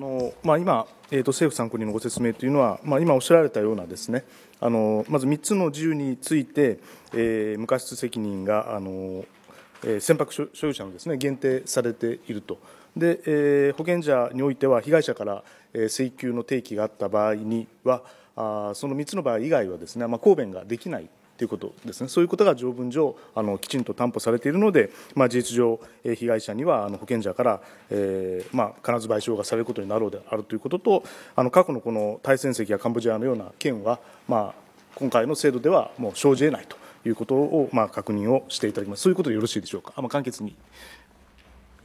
のまあ、今、えーと、政府参考人のご説明というのは、まあ、今おっしゃられたようなです、ね、あのまず3つの自由について、えー、無過失責任があの、えー、船舶所有者のです、ね、限定されていると、でえー、保険者においては、被害者から、えー、請求の提起があった場合には、あその3つの場合以外はですね、まあ、答弁ができないということですね、そういうことが条文上、あのきちんと担保されているので、まあ、事実上、え被害者にはあの保険者から、えーまあ、必ず賠償がされることになろうであるということと、あの過去のこの対戦席やカンボジアのような件は、まあ、今回の制度ではもう生じえないということを、まあ、確認をしていただきます、そういうことでよろしいでしょうか。まあ、簡潔に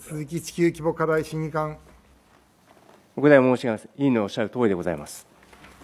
鈴木地球規模課題審議官お答え申し上げます。委員のおっしゃる通りでございます。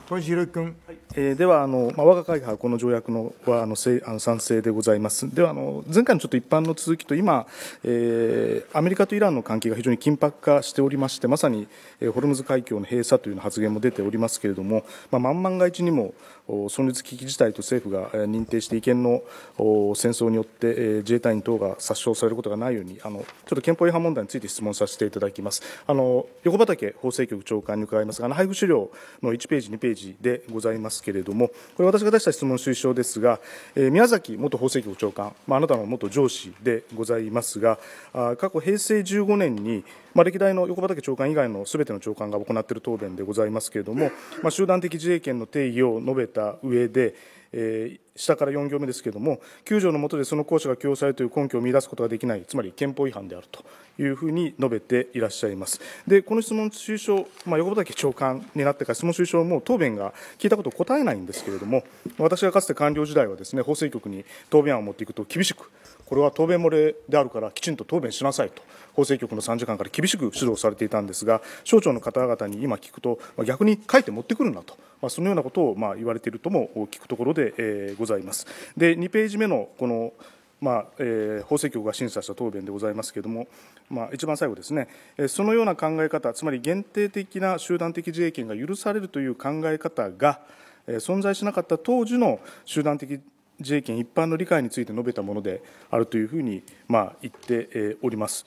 小林宏君、はいえー、ではあの、まあ、我が会派、この条約のはあのせあの賛成でございます、ではあの前回のちょっと一般の続きと、今、えー、アメリカとイランの関係が非常に緊迫化しておりまして、まさに、えー、ホルムズ海峡の閉鎖というよう発言も出ておりますけれども、まあ、万万が一にも存立危機事態と政府が認定して違憲の戦争によって自衛隊員等が殺傷されることがないようにあのちょっと憲法違反問題について質問させていただきますあの横畠法制局長官に伺いますがあの配布資料の1ページ2ページでございますけれどもこれ私が出した質問の推奨ですが、え宮崎元法制局長官、まあ、あなたの元上司でございますがあ過去平成15年にまあ、歴代の横畑長官以外のすべての長官が行っている答弁でございますけれども、まあ、集団的自衛権の定義を述べた上で、えー、下から4行目ですけれども、9条の下でその行使が供与されるという根拠を見出すことができない、つまり憲法違反であるというふうに述べていらっしゃいます。で、この質問収書、まあ、横畑長官になってから質問収書も答弁が聞いたことを答えないんですけれども、私がかつて官僚時代はですね、法制局に答弁案を持っていくと厳しくこれは答弁漏れであるからきちんと答弁しなさいと法制局の参事官から厳しく指導されていたんですが省庁の方々に今聞くと、まあ、逆に書いて持ってくるなと、まあ、そのようなことをまあ言われているとも聞くところで、えー、ございます。で2ページ目のこのまあえー、法制局が審査した答弁でございますけれども、まあ、一番最後ですね、えー、そのような考え方、つまり限定的な集団的自衛権が許されるという考え方が、えー、存在しなかった当時の集団的自衛権一般の理解について述べたものであるというふうに、まあ、言っております。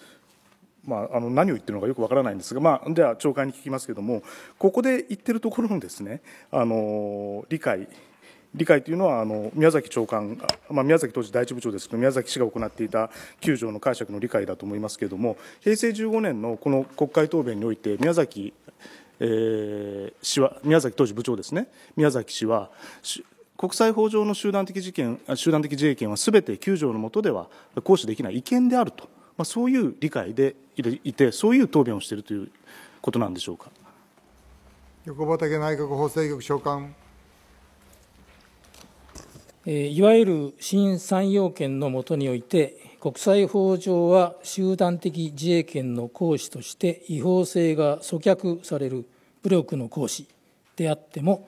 まあ、あの何を言ってるのかよくわからないんですが、まあ、では長官に聞きますけれども、ここで言ってるところのですね、あの理解、理解というのはあの宮崎長官、まあ、宮崎当時第一部長ですけど宮崎氏が行っていた9条の解釈の理解だと思いますけれども平成15年のこの国会答弁において宮崎、えー、氏は宮崎当時部長ですね宮崎氏は国際法上の集団的事件集団的自衛権はすべて9条の下では行使できない違憲であると、まあ、そういう理解でいてそういう答弁をしているということなんでしょうか横畑内閣法制局長官。いわゆる新3要件のもとにおいて、国際法上は集団的自衛権の行使として違法性が阻却される武力の行使であっても、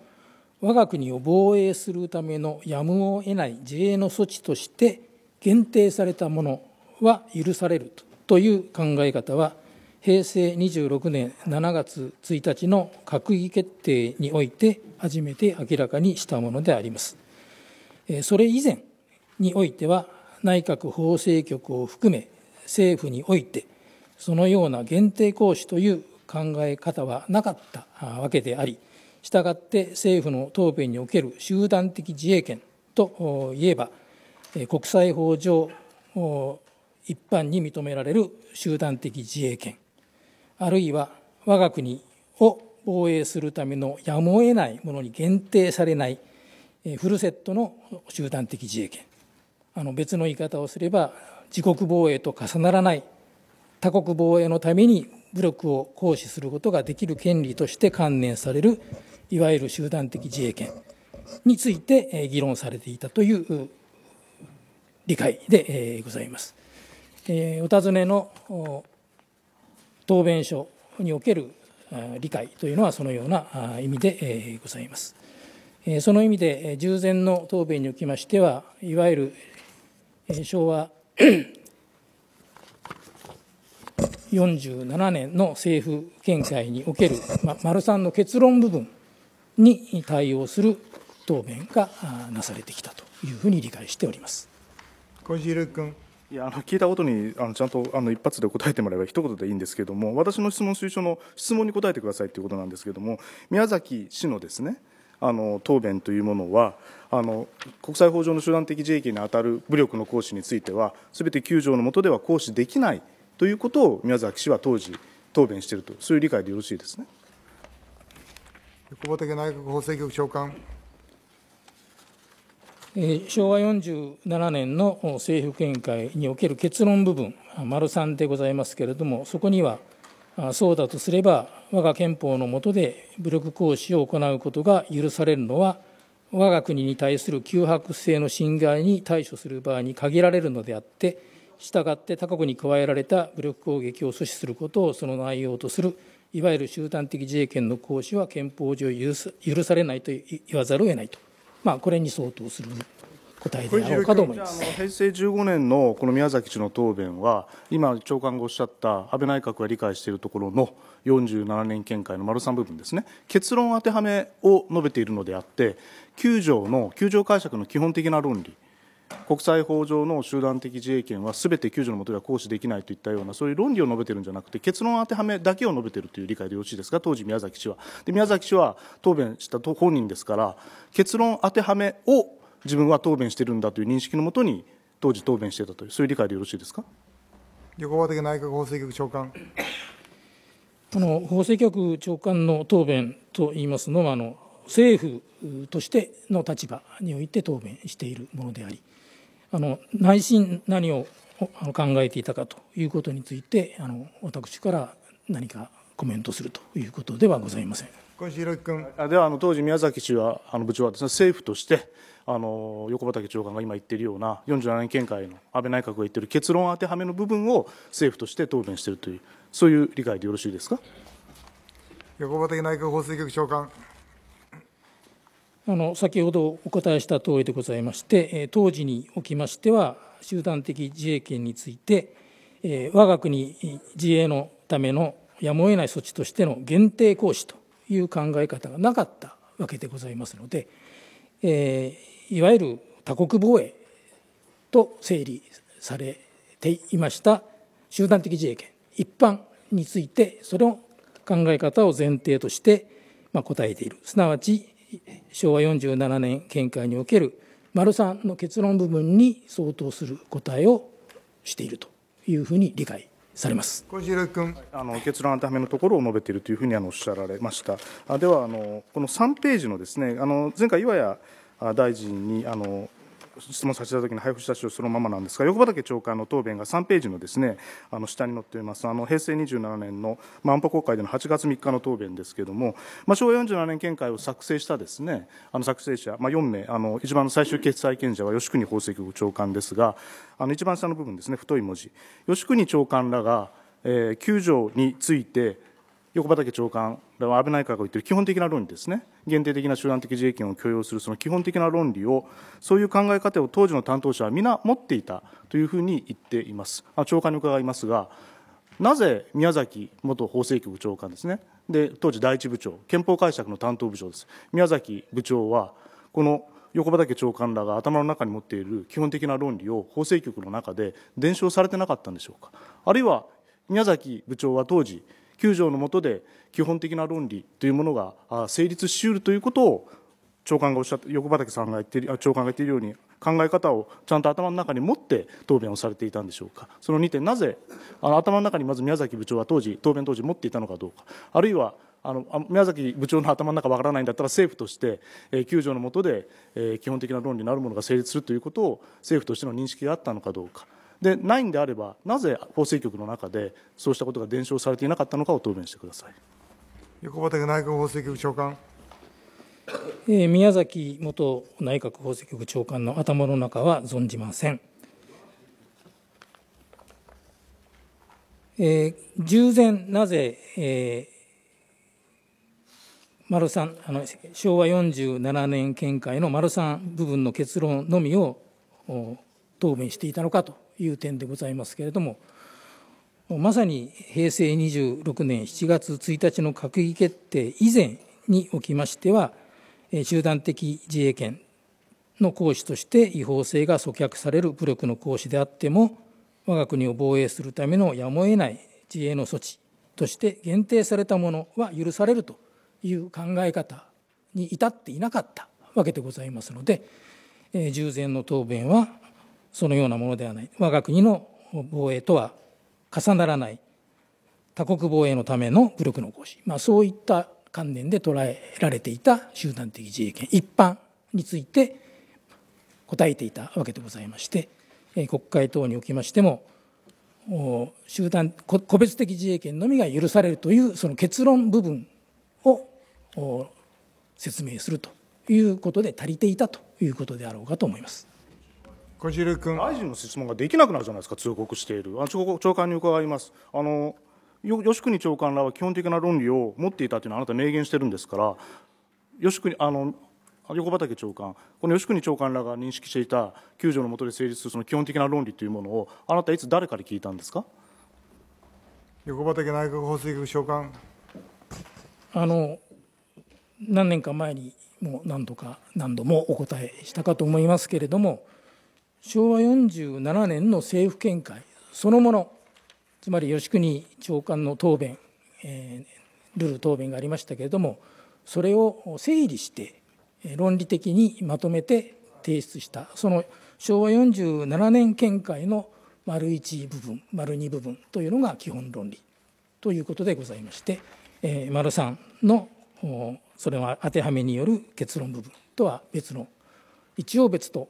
我が国を防衛するためのやむを得ない自衛の措置として限定されたものは許されるという考え方は平成26年7月1日の閣議決定において初めて明らかにしたものであります。それ以前においては内閣法制局を含め政府においてそのような限定行使という考え方はなかったわけでありしたがって政府の答弁における集団的自衛権といえば国際法上一般に認められる集団的自衛権あるいは我が国を防衛するためのやむを得ないものに限定されないフルセットの集団的自衛権あの別の言い方をすれば自国防衛と重ならない他国防衛のために武力を行使することができる権利として観念されるいわゆる集団的自衛権について議論されていたという理解でございます。お尋ねの答弁書における理解というのはそのような意味でございます。その意味で従前の答弁におきましてはいわゆる昭和47年の政府見解における、ま、丸3の結論部分に対応する答弁がなされてきたというふうに理解しております。小汁君いやあの聞いたことにあのちゃんとあの一発で答えてもらえば一言でいいんですけれども私の質問推奨の質問に答えてくださいということなんですけれども宮崎市のですねあの答弁というものはあの国際法上の集団的自衛権に当たる武力の行使についてはすべて9条の下では行使できないということを宮崎市は当時答弁しているとそういう理解でよろしいですね。横畠内閣法制局長官。昭和47年の政府見解における結論部分、丸3でございますけれども、そこには、そうだとすれば、我が憲法の下で武力行使を行うことが許されるのは、我が国に対する急迫性の侵害に対処する場合に限られるのであって、したがって他国に加えられた武力攻撃を阻止することをその内容とするいわゆる集団的自衛権の行使は憲法上許されないと言わざるを得ないと、まあ、これに相当する答えであろうかと思います平成15年のこの宮崎氏の答弁は、今、長官がおっしゃった安倍内閣が理解しているところの47年見解の丸3部分ですね、結論当てはめを述べているのであって、9条の、9条解釈の基本的な論理。国際法上の集団的自衛権はすべて救助のもとでは行使できないといったようなそういう論理を述べてるんじゃなくて結論当てはめだけを述べてるという理解でよろしいですか当時宮崎氏はで宮崎氏は答弁した本人ですから結論当てはめを自分は答弁してるんだという認識のもとに当時答弁してたというそういう理解でよろしいですか横浜的内閣法制局長官この法制局長官の答弁といいますのはあの政府としての立場において答弁しているものでありあの内心何を考えていたかということについてあの私から何かコメントするということではございません。小石君ではあの当時宮崎氏はあの部長はですね政府としてあの横畑長官が今言っているような47年見解の安倍内閣が言っている結論当てはめの部分を政府として答弁しているというそういう理解でよろしいですか横畑内閣法制局長官あの先ほどお答えした通りでございまして、当時におきましては、集団的自衛権について、我が国自衛のためのやむを得ない措置としての限定行使という考え方がなかったわけでございますので、えいわゆる他国防衛と整理されていました集団的自衛権一般についてそれを考え方を前提として、ま答えているすなわち昭和47年見解における丸三の結論部分に相当する答えをしているというふうに理解されます小石君あの結論当てはめのところを述べているというふうにあのおっしゃられましたあではあのこの3ページのですねあの前回岩屋大臣にあの質問させたときに、配布した資料そのままなんですが、横畑長官の答弁が3ページのですね、あの下に載っています、あの平成27年の、まあ、安保国会での8月3日の答弁ですけれども、まあ、昭和47年見解を作成したですね、あの作成者、まあ、4名、あの一番の最終決裁権者は吉国法制局長官ですが、あの一番下の部分ですね、太い文字。吉国長官らが、えー、9条について、横畠長官安倍内閣が言っている基本的な論理ですね、限定的な集団的自衛権を許容するその基本的な論理を、そういう考え方を当時の担当者は皆持っていたというふうに言っています。長官に伺いますがなぜ宮崎元法制局長官ですねで当時第一部長憲法解釈の担当部長です宮崎部長はこの横畠長官らが頭の中に持っている基本的な論理を法制局の中で伝承されてなかったんでしょうかあるいは宮崎部長は当時9条の下で基本的な論理というものが成立しうるということを長官がおっしゃって横畠さんが言ってる長官が言っているように考え方をちゃんと頭の中に持って答弁をされていたんでしょうかその2点なぜあの頭の中にまず宮崎部長は当時答弁当時持っていたのかどうかあるいはあの宮崎部長の頭の中わからないんだったら政府として、えー、9条の下で、えー、基本的な論理のあるものが成立するということを政府としての認識があったのかどうかでないんであればなぜ法制局の中でそうしたことが伝承されていなかったのかを答弁してください横畑内閣法制局長官。え宮崎元内閣法制局長官の頭の中は存じません。え従前、なぜ、えー、丸三あの昭和47年見解の丸三部分の結論のみを答弁していたのかという点でございますけれどもまさに平成26年7月1日の閣議決定以前におきましては集団的自衛権の行使として違法性が阻却される武力の行使であっても我が国を防衛するためのやむを得ない自衛の措置として限定されたものは許されるという考え方に至っていなかったわけでございますので従前の答弁はそのようなものではない我が国の防衛とは重ならない他国防衛のための武力の行使、まあ、そういった観念で捉えられていた集団的自衛権一般について答えていたわけでございまして国会等におきましても集団個別的自衛権のみが許されるというその結論部分を説明するということで足りていたということであろうかと思います。小汁君大臣の質問ができなくなるじゃないですか、通告している、あ長長官に伺います。あの吉国長官らは基本的な論理を持っていたというのはあなた明言してるんですから吉国あの横畠長官、この吉国長官らが認識していた救助の下で成立するその基本的な論理というものを、あなた、いつ誰から聞いたんですか横畠内閣法制局長官。あの何年か前にもう何度か何度もお答えしたかと思いますけれども、昭和47年の政府見解そのものつまり吉国長官の答弁、えー、ルール答弁がありましたけれどもそれを整理して論理的にまとめて提出したその昭和47年見解の丸1部分丸2部分というのが基本論理ということでございまして、えー、丸3のそれは当てはめによる結論部分とは別の一応別と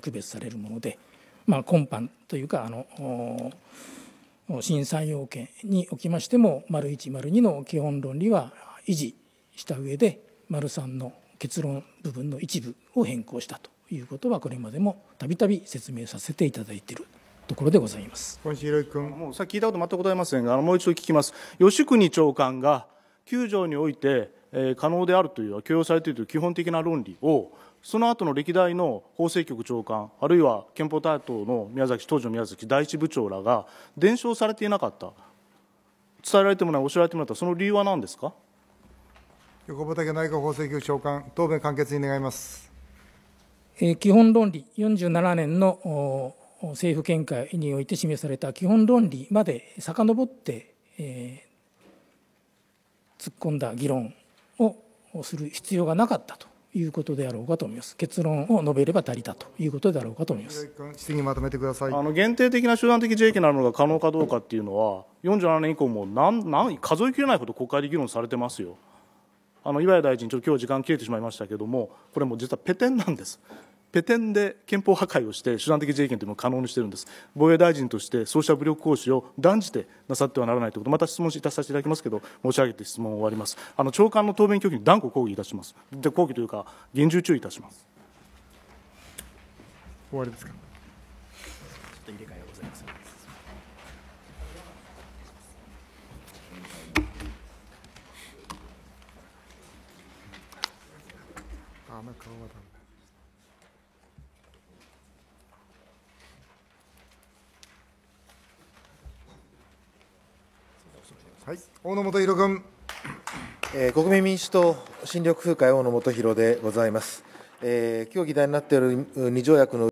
区別されるもので、まあ、今般というかあの審査要件におきましても丸1丸2の基本論理は維持した上で丸3の結論部分の一部を変更したということはこれまでもたびたび説明させていただいているところでございます小西宏君もうさっき聞いたこと全くございませんがもう一度聞きます吉国長官が9条においてえ可能であるという許容されているという基本的な論理をその後の歴代の法制局長官あるいは憲法担当の宮崎当時の宮崎第一部長らが伝承されていなかった伝えられてもないおえられてもらったその理由は何ですか横畠内閣法制局長官答弁簡潔に願います、えー、基本論理47年の政府見解において示された基本論理まで遡って、えー、突っ込んだ議論をする必要がなかったということであろうかと思います。結論を述べれば足りたということであろうかと思います。質疑まとめてください。あの限定的な集団的自衛権なのが可能かどうかっていうのは、47年以降も何何数えきれないほど国会で議論されてますよ。あの岩谷大臣、ちょっと今日時間切れてしまいましたけれども、これも実はペテンなんです。ペテンで憲法破壊をして手段的自衛権というのを可能にしているんです防衛大臣としてそうした武力行使を断じてなさってはならないということまた質問いたさせていただきますけど申し上げて質問を終わりますあの長官の答弁拒否に断固抗議いたしますで抗議というか厳重注意いたします終わりですかちょっとがございまだ。はい、大野元弘君、えー、国民民主党新緑風会大野元弘でございます、えー、今日議題になっている二条約の